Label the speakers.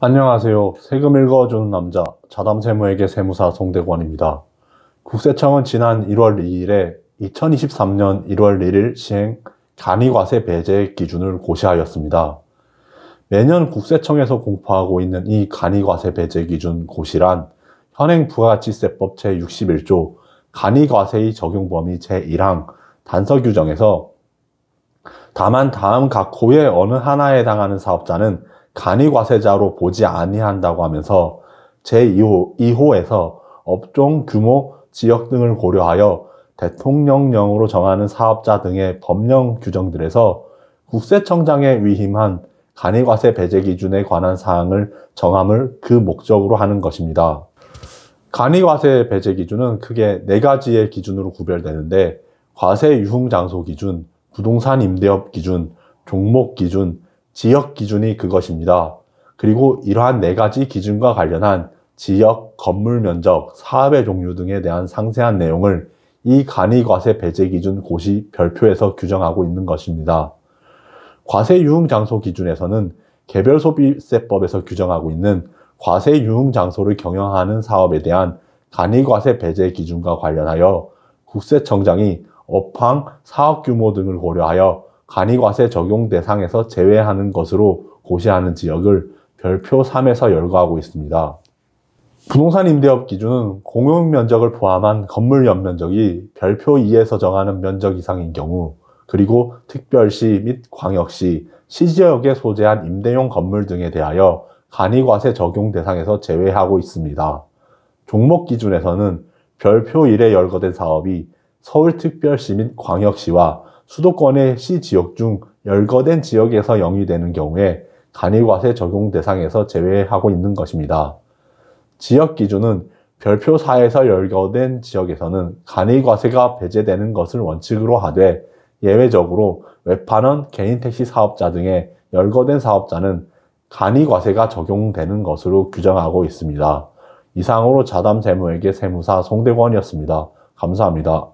Speaker 1: 안녕하세요. 세금 읽어주는 남자, 자담세무에게 세무사 송대관입니다. 국세청은 지난 1월 2일에 2023년 1월 1일 시행 간이과세 배제 기준을 고시하였습니다. 매년 국세청에서 공포하고 있는 이 간이과세 배제 기준 고시란 현행 부가가치세법 제61조 간이과세의 적용 범위 제1항 단서 규정에서 다만 다음 각 호의 어느 하나에 해당하는 사업자는 간이 과세자로 보지 아니한다고 하면서 제2호 에서 업종 규모 지역 등을 고려하여 대통령령으로 정하는 사업자 등의 법령 규정들에서 국세청장에 위임한 간이과세 배제 기준에 관한 사항을 정함을 그 목적으로 하는 것입니다. 간이과세 배제 기준은 크게 네 가지의 기준으로 구별되는데 과세 유흥 장소 기준, 부동산 임대업 기준, 종목 기준, 지역 기준이 그것입니다. 그리고 이러한 네 가지 기준과 관련한 지역, 건물 면적, 사업의 종류 등에 대한 상세한 내용을 이 간이과세 배제 기준 고시 별표에서 규정하고 있는 것입니다. 과세 유흥 장소 기준에서는 개별 소비세법에서 규정하고 있는 과세 유흥 장소를 경영하는 사업에 대한 간이과세 배제 기준과 관련하여 국세청장이 업황, 사업 규모 등을 고려하여 간이과세 적용 대상에서 제외하는 것으로 고시하는 지역을 별표 3에서 열거하고 있습니다. 부동산 임대업 기준은 공용 면적을 포함한 건물 연면적이 별표 2에서 정하는 면적 이상인 경우 그리고 특별시 및 광역시, 시지역에 소재한 임대용 건물 등에 대하여 간이과세 적용 대상에서 제외하고 있습니다. 종목 기준에서는 별표 1에 열거된 사업이 서울특별시 및 광역시와 수도권의 시 지역 중 열거된 지역에서 영위 되는 경우에 간이과세 적용 대상에서 제외하고 있는 것입니다. 지역 기준은 별표 4에서 열거된 지역에서는 간이과세가 배제되는 것을 원칙으로 하되 예외적으로 외판원, 개인택시 사업자 등의 열거된 사업자는 간이과세가 적용되는 것으로 규정하고 있습니다. 이상으로 자담세무에게 세무사 송대권이었습니다 감사합니다.